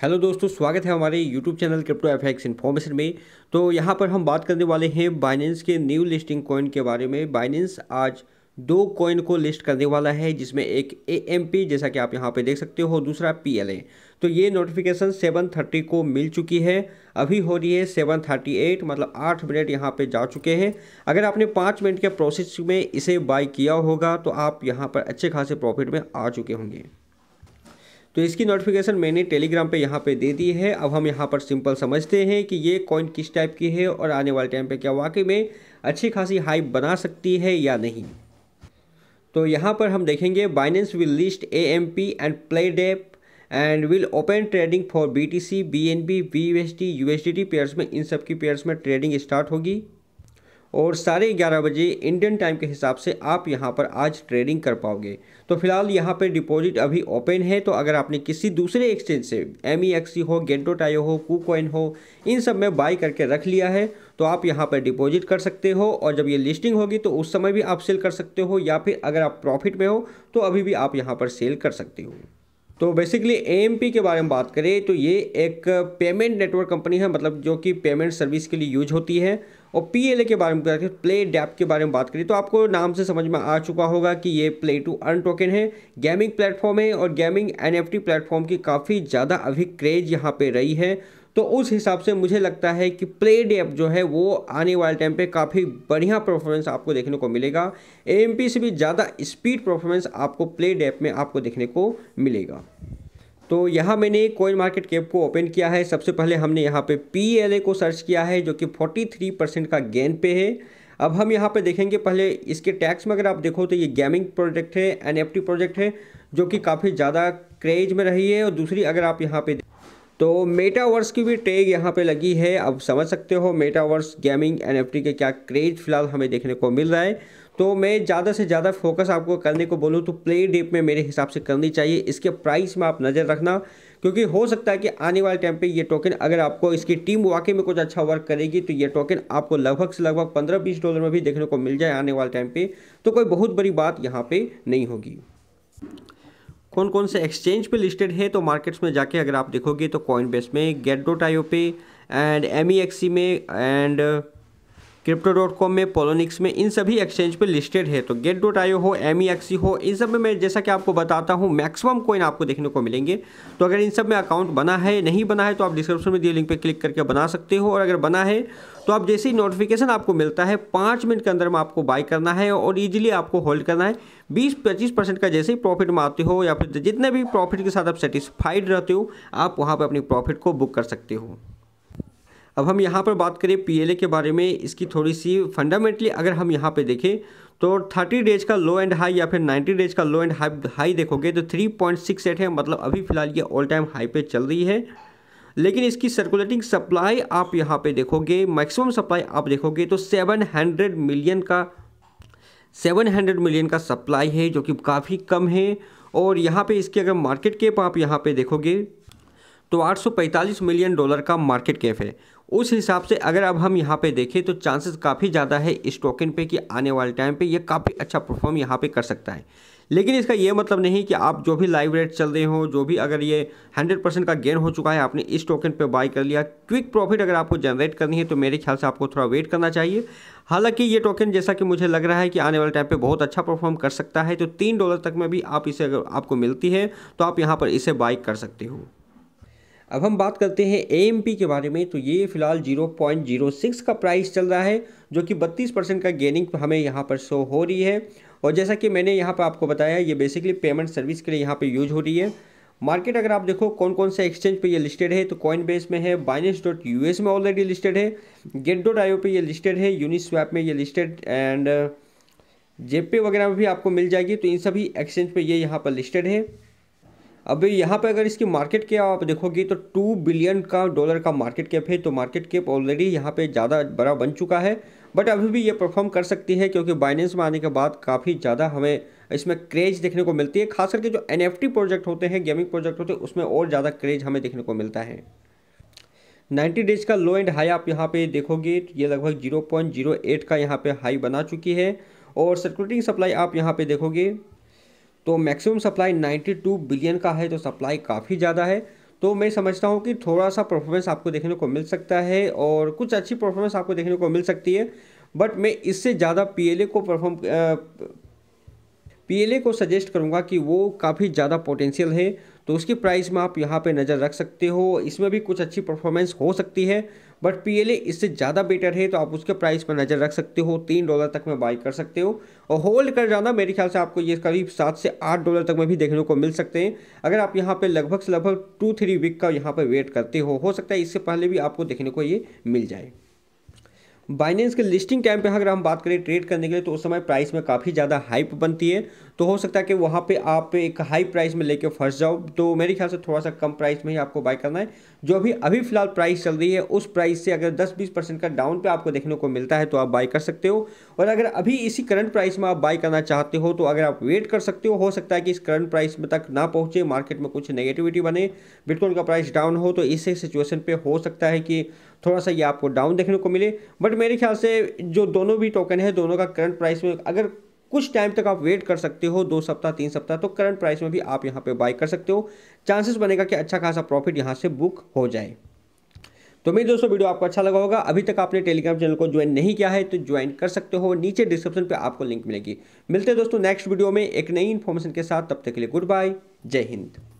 hello दोस्तों स्वागत है हमारे YouTube channel crypto F X information में तो यहाँ पर हम बात करने वाले हैं बाइनेंस के न्यू लिस्टिंग कॉइन के बारे में बाइनेंस आज दो कॉइन को लिस्ट करने वाला है जिसमें एक ए एम पी जैसा कि आप यहाँ पे देख सकते हो दूसरा पी एल ए तो ये नोटिफिकेशन सेवन थर्टी को मिल चुकी है अभी हो रही है सेवन थर्टी एट मतलब आठ मिनट यहाँ पे जा चुके हैं अगर आपने पाँच मिनट के प्रोसेस में इसे बाई किया होगा तो आप यहाँ पर अच्छे खासे प्रॉफिट में आ चुके होंगे तो इसकी नोटिफिकेशन मैंने टेलीग्राम पे यहाँ पे दे दी है अब हम यहाँ पर सिंपल समझते हैं कि ये कॉइन किस टाइप की है और आने वाले टाइम पे क्या वाकई में अच्छी खासी हाइप बना सकती है या नहीं तो यहाँ पर हम देखेंगे Binance will list A M P and PlayDapp and will open trading for B T C B N B V S T U S D T pairs में इन सब की पेयर्स में ट्रेडिंग स्टार्ट होगी और साढ़े ग्यारह बजे इंडियन टाइम के हिसाब से आप यहाँ पर आज ट्रेडिंग कर पाओगे तो फिलहाल यहाँ पर डिपॉजिट अभी ओपन है तो अगर आपने किसी दूसरे एक्सचेंज से एम e हो गेंटो टायो हो कूकॉइन हो इन सब में बाई करके रख लिया है तो आप यहाँ पर डिपॉजिट कर सकते हो और जब ये लिस्टिंग होगी तो उस समय भी आप सेल कर सकते हो या फिर अगर आप प्रॉफिट में हो तो अभी भी आप यहाँ पर सेल कर सकते हो तो बेसिकली ए के बारे में बात करें तो ये एक पेमेंट नेटवर्क कंपनी है मतलब जो कि पेमेंट सर्विस के लिए यूज होती है और पी के बारे में बात करें प्ले डैप के बारे में बात करें तो आपको नाम से समझ में आ चुका होगा कि ये प्ले टू अर्न टोकन है गेमिंग प्लेटफॉर्म है और गेमिंग एनएफटी प्लेटफॉर्म की काफ़ी ज़्यादा अभी क्रेज यहाँ पर रही है तो उस हिसाब से मुझे लगता है कि प्ले डेप जो है वो आने वाले टाइम पे काफ़ी बढ़िया परफॉर्मेंस आपको देखने को मिलेगा ए से भी ज़्यादा स्पीड परफॉर्मेंस आपको प्ले डेप में आपको देखने को मिलेगा तो यहाँ मैंने कोइन मार्केट कैप को ओपन किया है सबसे पहले हमने यहाँ पे पी को सर्च किया है जो कि 43 परसेंट का गेन पे है अब हम यहाँ पे देखेंगे पहले इसके टैक्स में अगर आप देखो तो ये गेमिंग प्रोजेक्ट है एन प्रोजेक्ट है जो कि काफ़ी ज़्यादा क्रेज में रही है और दूसरी अगर आप यहाँ पे तो मेटावर्स की भी टैग यहाँ पे लगी है अब समझ सकते हो मेटावर्स गेमिंग एनएफटी के क्या क्रेज फिलहाल हमें देखने को मिल रहा है तो मैं ज़्यादा से ज़्यादा फोकस आपको करने को बोलूँ तो प्ले डेप में मेरे हिसाब से करनी चाहिए इसके प्राइस में आप नज़र रखना क्योंकि हो सकता है कि आने वाले टाइम पे ये टोकन अगर आपको इसकी टीम वाकई में कुछ अच्छा वर्क करेगी तो ये टोकन आपको लगभग से लगभग पंद्रह बीस डॉलर में भी देखने को मिल जाए आने वाले टाइम पर तो कोई बहुत बड़ी बात यहाँ पर नहीं होगी कौन कौन से एक्सचेंज पे लिस्टेड है तो मार्केट्स में जाके अगर आप देखोगे तो कॉइन बेस में गेट डोट आईओ पे एंड एम में एंड क्रिप्टो डॉट कॉम में पोलोनिक्स में इन सभी एक्सचेंज पे लिस्टेड है तो गेट डॉट आईओ हो एम e e हो इन सब में मैं जैसा कि आपको बताता हूँ मैक्सिमम कोइन आपको देखने को मिलेंगे तो अगर इन सब में अकाउंट बना है नहीं बना है तो आप डिस्क्रिप्शन में दिए लिंक पर क्लिक करके बना सकते हो और अगर बना है तो आप जैसे ही नोटिफिकेशन आपको मिलता है पाँच मिनट के अंदर में आपको बाई करना है और ईजिली आपको होल्ड करना है बीस पच्चीस परसेंट का जैसे ही प्रॉफिट में आते हो या फिर जितने भी प्रॉफिट के साथ आप सेटिस्फाइड रहते हो आप वहाँ पर अपनी प्रॉफिट को बुक कर सकते हो अब हम यहाँ पर बात करें पीएलए के बारे में इसकी थोड़ी सी फंडामेंटली अगर हम यहाँ पे देखें तो 30 डेज का लो एंड हाई या फिर 90 डेज का लो एंड हाई हाई देखोगे तो 3.68 है मतलब अभी फ़िलहाल ये ऑल टाइम हाई पे चल रही है लेकिन इसकी सर्कुलेटिंग सप्लाई आप यहाँ पे देखोगे मैक्सिमम सप्लाई आप देखोगे तो 700 मिलियन का 700 मिलियन का सप्लाई है जो कि काफ़ी कम है और यहाँ पे इसकी अगर मार्केट कैप आप यहाँ पर देखोगे तो 845 मिलियन डॉलर का मार्केट कैप है उस हिसाब से अगर अब हम यहाँ पे देखें तो चांसेस काफ़ी ज़्यादा है इस टोकन पे कि आने वाले टाइम पे ये काफ़ी अच्छा परफॉर्म यहाँ पे कर सकता है लेकिन इसका ये मतलब नहीं कि आप जो भी लाइव रेट चल रहे हो जो भी अगर ये 100 परसेंट का गेन हो चुका है आपने इस टोकन पे बाई कर लिया क्विक प्रॉफिट अगर आपको जनरेट करनी है तो मेरे ख्याल से आपको थोड़ा वेट करना चाहिए हालांकि ये टोकन जैसा कि मुझे लग रहा है कि आने वाले टाइम पे बहुत अच्छा परफॉर्म कर सकता है तो तीन डॉलर तक में भी आप इसे अगर आपको मिलती है तो आप यहाँ पर इसे बाई कर सकते हो अब हम बात करते हैं ए के बारे में तो ये फिलहाल 0.06 का प्राइस चल रहा है जो कि 32 परसेंट का गेनिंग हमें यहाँ पर शो हो रही है और जैसा कि मैंने यहाँ पर आपको बताया ये बेसिकली पेमेंट सर्विस के लिए यहाँ पर यूज हो रही है मार्केट अगर आप देखो कौन कौन से एक्सचेंज पे ये लिस्टेड है तो कॉइन बेस में है बाइनेस डॉट यू में ऑलरेडी लिस्टेड है गेट डॉट आई पे ये लिस्टेड है यूनिस्वैप में ये लिस्टेड एंड जेपे वगैरह में भी आपको मिल जाएगी तो इन सभी एक्सचेंज पे ये यहाँ पर लिस्टेड है अभी यहाँ पे अगर इसकी मार्केट कैप आप देखोगे तो टू बिलियन का डॉलर का मार्केट कैप है तो मार्केट कैप ऑलरेडी यहाँ पे ज़्यादा बड़ा बन चुका है बट अभी भी ये परफॉर्म कर सकती है क्योंकि बाइनेंस में आने के बाद काफ़ी ज़्यादा हमें इसमें क्रेज देखने को मिलती है खास करके जो एन प्रोजेक्ट होते हैं गेमिंग प्रोजेक्ट होते हैं उसमें और ज़्यादा क्रेज हमें देखने को मिलता है 90 डेज का लो एंड हाई आप यहाँ पे देखोगे तो ये लगभग 0.08 का यहाँ पे हाई बना चुकी है और सर्कुलेटिंग सप्लाई आप यहाँ पे देखोगे तो मैक्सिमम सप्लाई 92 बिलियन का है तो सप्लाई काफ़ी ज़्यादा है तो मैं समझता हूँ कि थोड़ा सा परफॉर्मेंस आपको देखने को मिल सकता है और कुछ अच्छी परफॉर्मेंस आपको देखने को मिल सकती है बट मैं इससे ज़्यादा पीएलए को परफॉर्म पीएलए को सजेस्ट करूँगा कि वो काफ़ी ज़्यादा पोटेंशियल है तो उसकी प्राइस में आप यहाँ पे नज़र रख सकते हो इसमें भी कुछ अच्छी परफॉर्मेंस हो सकती है बट पी इससे ज़्यादा बेटर है तो आप उसके प्राइस पर नज़र रख सकते हो तीन डॉलर तक में बाई कर सकते हो और होल्ड कर जाना मेरे ख्याल से आपको ये करीब सात से आठ डॉलर तक में भी देखने को मिल सकते हैं अगर आप यहाँ पे लगभग से लगभग टू थ्री वीक का यहाँ पे वेट करते हो हो सकता है इससे पहले भी आपको देखने को ये मिल जाए बाइनेंस के लिस्टिंग टाइम पे अगर हम बात करें ट्रेड करने के लिए तो उस समय प्राइस में काफ़ी ज़्यादा हाइप बनती है तो हो सकता है कि वहाँ पे आप एक हाई प्राइस में लेके फंस जाओ तो मेरे ख्याल से थोड़ा सा कम प्राइस में ही आपको बाय करना है जो अभी अभी फिलहाल प्राइस चल रही है उस प्राइस से अगर 10-20 परसेंट का डाउन पे आपको देखने को मिलता है तो आप बाय कर सकते हो और अगर अभी इसी करंट प्राइस में आप बाय करना चाहते हो तो अगर आप वेट कर सकते हो हो सकता है कि इस करंट प्राइस में तक ना पहुँचे मार्केट में कुछ नेगेटिविटी बने बिटकॉइन का प्राइस डाउन हो तो इस सिचुएशन पर हो सकता है कि थोड़ा सा ये आपको डाउन देखने को मिले बट मेरे ख्याल से जो दोनों भी टोकन है दोनों का करंट प्राइस में अगर कुछ टाइम तक आप वेट कर सकते हो दो सप्ताह तीन सप्ताह तो करंट प्राइस में भी आप यहाँ पे बाई कर सकते हो चांसेस बनेगा कि अच्छा खासा प्रॉफिट यहाँ से बुक हो जाए तो मेरी दोस्तों वीडियो आपको अच्छा लगा होगा अभी तक आपने टेलीग्राम चैनल को ज्वाइन नहीं किया है तो ज्वाइन कर सकते हो नीचे डिस्क्रिप्शन पर आपको लिंक मिलेगी मिलते हैं दोस्तों नेक्स्ट वीडियो में एक नई इन्फॉर्मेशन के साथ तब तक के लिए गुड बाय जय हिंद